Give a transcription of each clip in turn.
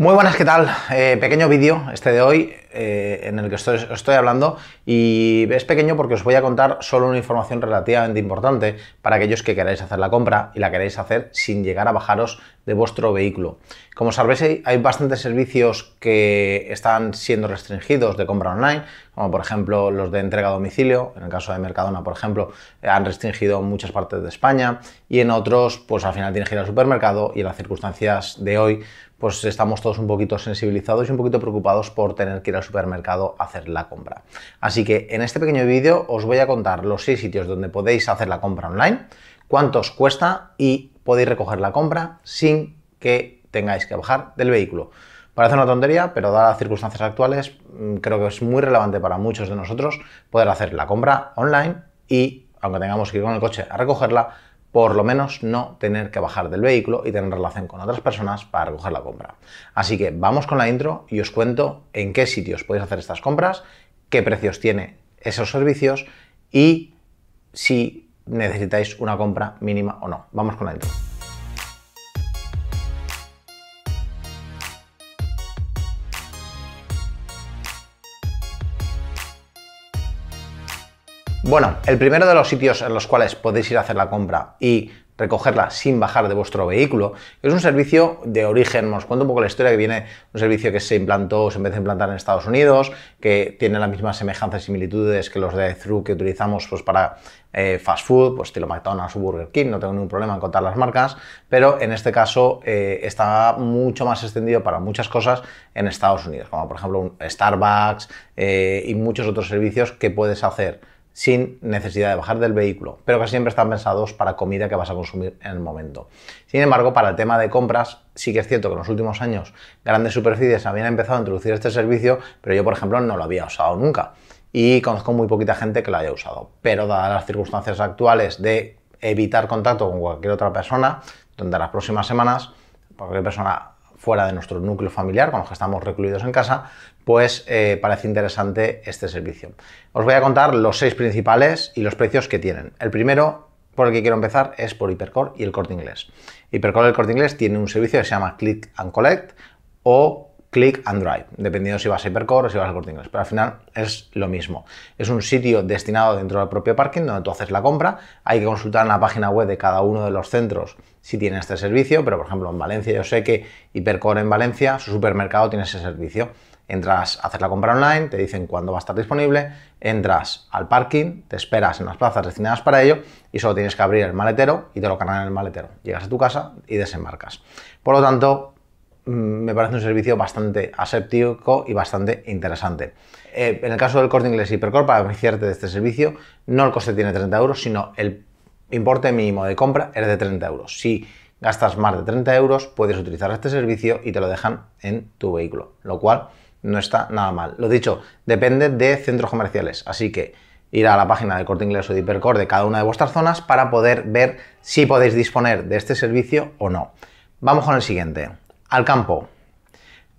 Muy buenas, ¿qué tal? Eh, pequeño vídeo este de hoy eh, en el que estoy, estoy hablando y es pequeño porque os voy a contar solo una información relativamente importante para aquellos que queráis hacer la compra y la queréis hacer sin llegar a bajaros de vuestro vehículo. Como sabéis, hay bastantes servicios que están siendo restringidos de compra online, como por ejemplo los de entrega a domicilio, en el caso de Mercadona, por ejemplo, han restringido muchas partes de España y en otros, pues al final tienes que ir al supermercado y en las circunstancias de hoy, pues estamos todos un poquito sensibilizados y un poquito preocupados por tener que ir al supermercado a hacer la compra. Así que en este pequeño vídeo os voy a contar los seis sitios donde podéis hacer la compra online, os cuesta y podéis recoger la compra sin que tengáis que bajar del vehículo. Parece una tontería, pero dadas las circunstancias actuales, mm, creo que es muy relevante para muchos de nosotros poder hacer la compra online y, aunque tengamos que ir con el coche a recogerla, por lo menos no tener que bajar del vehículo y tener relación con otras personas para recoger la compra. Así que vamos con la intro y os cuento en qué sitios podéis hacer estas compras, qué precios tiene esos servicios y si necesitáis una compra mínima o no. Vamos con la Bueno, el primero de los sitios en los cuales podéis ir a hacer la compra y recogerla sin bajar de vuestro vehículo. Es un servicio de origen, os cuento un poco la historia que viene, un servicio que se implantó, se empezó a implantar en Estados Unidos, que tiene las mismas semejanzas y similitudes que los de through que utilizamos pues, para eh, fast food, pues estilo McDonald's o Burger King, no tengo ningún problema en contar las marcas, pero en este caso eh, está mucho más extendido para muchas cosas en Estados Unidos, como por ejemplo Starbucks eh, y muchos otros servicios que puedes hacer sin necesidad de bajar del vehículo, pero que siempre están pensados para comida que vas a consumir en el momento. Sin embargo, para el tema de compras, sí que es cierto que en los últimos años grandes superficies habían empezado a introducir este servicio, pero yo, por ejemplo, no lo había usado nunca y conozco muy poquita gente que lo haya usado. Pero dadas las circunstancias actuales de evitar contacto con cualquier otra persona, durante las próximas semanas, cualquier persona fuera de nuestro núcleo familiar, con los que estamos recluidos en casa, pues eh, parece interesante este servicio. Os voy a contar los seis principales y los precios que tienen. El primero por el que quiero empezar es por Hipercore y el Corte Inglés. Hipercore y el Corte Inglés tiene un servicio que se llama Click and Collect o Click and Drive, dependiendo si vas a Hypercore o si vas a Corte pero al final es lo mismo. Es un sitio destinado dentro del propio parking donde tú haces la compra, hay que consultar en la página web de cada uno de los centros si tiene este servicio, pero por ejemplo en Valencia yo sé que Hypercore en Valencia, su supermercado tiene ese servicio. Entras, a hacer la compra online, te dicen cuándo va a estar disponible, entras al parking, te esperas en las plazas destinadas para ello y solo tienes que abrir el maletero y te lo cargan en el maletero. Llegas a tu casa y desembarcas. Por lo tanto, Mm, me parece un servicio bastante aséptico y bastante interesante. Eh, en el caso del corte inglés Hipercore, para beneficiarte de este servicio, no el coste tiene 30 euros, sino el importe mínimo de compra es de 30 euros. Si gastas más de 30 euros, puedes utilizar este servicio y te lo dejan en tu vehículo, lo cual no está nada mal. Lo dicho, depende de centros comerciales, así que ir a la página de Corte Inglés o de Hipercore de cada una de vuestras zonas para poder ver si podéis disponer de este servicio o no. Vamos con el siguiente. Al campo.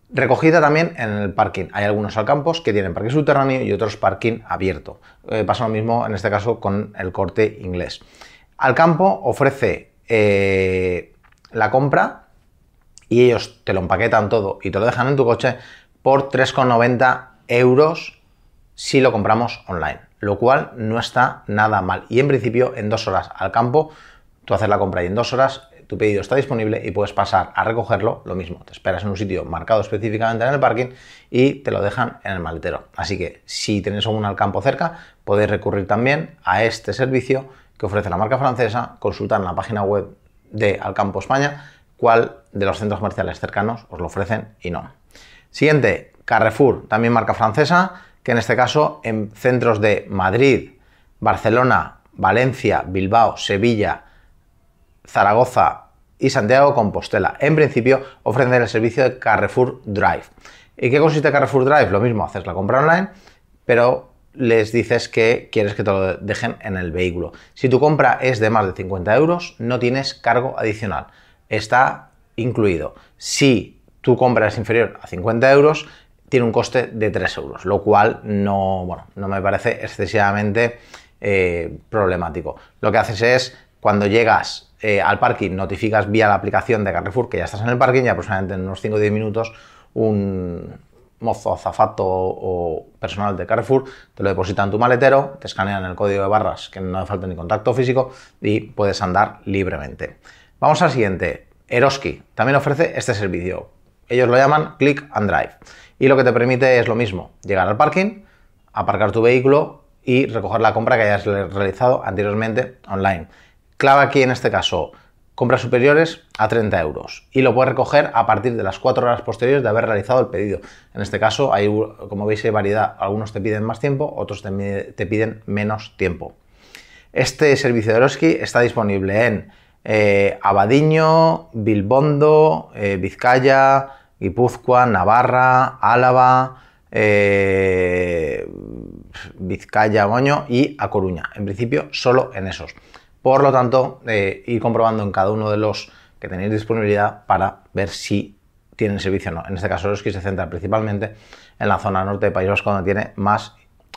Recogida también en el parking. Hay algunos campos que tienen parque subterráneo y otros parking abierto. Eh, pasa lo mismo en este caso con el corte inglés. Al campo ofrece eh, la compra y ellos te lo empaquetan todo y te lo dejan en tu coche por 3,90 euros si lo compramos online. Lo cual no está nada mal. Y en principio en dos horas al campo tú haces la compra y en dos horas tu pedido está disponible y puedes pasar a recogerlo, lo mismo, te esperas en un sitio marcado específicamente en el parking y te lo dejan en el maletero. Así que si tenéis algún Alcampo cerca, podéis recurrir también a este servicio que ofrece la marca francesa, consulta en la página web de Alcampo España cuál de los centros comerciales cercanos os lo ofrecen y no. Siguiente, Carrefour, también marca francesa, que en este caso en centros de Madrid, Barcelona, Valencia, Bilbao, Sevilla, Zaragoza y Santiago Compostela. En principio ofrecen el servicio de Carrefour Drive. ¿Y qué consiste Carrefour Drive? Lo mismo, haces la compra online, pero les dices que quieres que te lo dejen en el vehículo. Si tu compra es de más de 50 euros, no tienes cargo adicional. Está incluido. Si tu compra es inferior a 50 euros, tiene un coste de 3 euros, lo cual no, bueno, no me parece excesivamente eh, problemático. Lo que haces es, cuando llegas eh, al parking, notificas vía la aplicación de Carrefour que ya estás en el parking y aproximadamente en unos 5 o 10 minutos un mozo, azafato o personal de Carrefour te lo deposita en tu maletero, te escanean el código de barras que no hace falta ni contacto físico y puedes andar libremente. Vamos al siguiente. Eroski también ofrece este servicio. Ellos lo llaman Click and Drive. Y lo que te permite es lo mismo, llegar al parking, aparcar tu vehículo y recoger la compra que hayas realizado anteriormente online. Clava aquí en este caso compras superiores a 30 euros y lo puedes recoger a partir de las 4 horas posteriores de haber realizado el pedido. En este caso, hay, como veis, hay variedad. Algunos te piden más tiempo, otros te, piden menos tiempo. Este servicio de Eroski está disponible en eh, Abadiño, Bilbondo, eh, Vizcaya, Guipúzcoa, Navarra, Álava, eh, Vizcaya, Moño y A Coruña. En principio, solo en esos. Por lo tanto, eh, ir comprobando en cada uno de los que tenéis disponibilidad para ver si tienen servicio o no. En este caso, que se centra principalmente en la zona norte de País Vasco, donde tiene más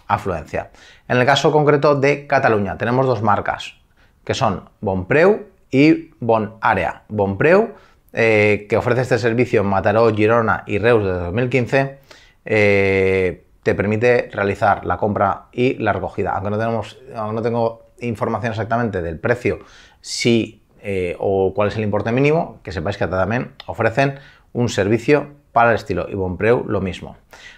afluencia. En el caso concreto de Cataluña, tenemos dos marcas, que son Bonpreu y Bonarea. Bonpreu, eh, que ofrece este servicio en Mataró, Girona y Reus desde 2015, eh, te permite realizar la compra y la recogida. Aunque no, tenemos, aunque no tengo información exactamente del precio si, eh, o cuál es el importe mínimo, que sepáis que también ofrecen un servicio para el estilo y Bonpreu lo mismo.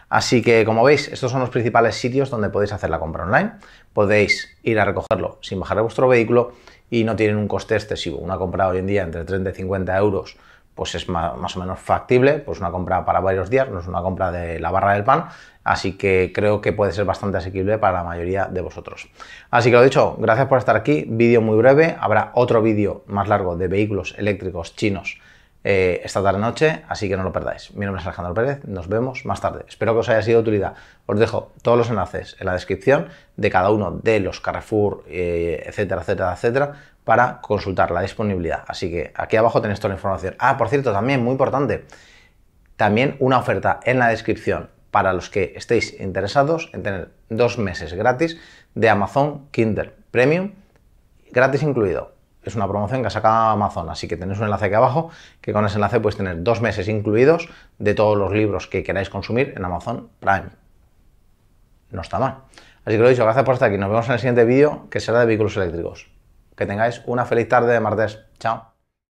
Así que como veis, estos son los principales sitios donde podéis hacer la compra online. Podéis ir a recogerlo sin bajar a vuestro vehículo y no tienen un coste excesivo. Una compra hoy en día entre 30 y 50 euros pues es más o menos factible, pues una compra para varios días, no es una compra de la barra del pan, así que creo que puede ser bastante asequible para la mayoría de vosotros. Así que lo dicho, gracias por estar aquí, vídeo muy breve, habrá otro vídeo más largo de vehículos eléctricos chinos eh, esta tarde noche, así que no lo perdáis. Mi nombre es Alejandro Pérez, nos vemos más tarde. Espero que os haya sido de utilidad. Os dejo todos los enlaces en la descripción de cada uno de los Carrefour, eh, etcétera, etcétera, etcétera, para consultar la disponibilidad. Así que aquí abajo tenéis toda la información. Ah, por cierto, también muy importante, también una oferta en la descripción para los que estéis interesados en tener dos meses gratis de Amazon Kindle Premium, gratis incluido. Es una promoción que ha sacado Amazon, así que tenéis un enlace aquí abajo que con ese enlace podéis tener dos meses incluidos de todos los libros que queráis consumir en Amazon Prime. No está mal. Así que lo he dicho, gracias por estar aquí. Nos vemos en el siguiente vídeo que será de vehículos eléctricos. Que tengáis una feliz tarde de martes. Chao.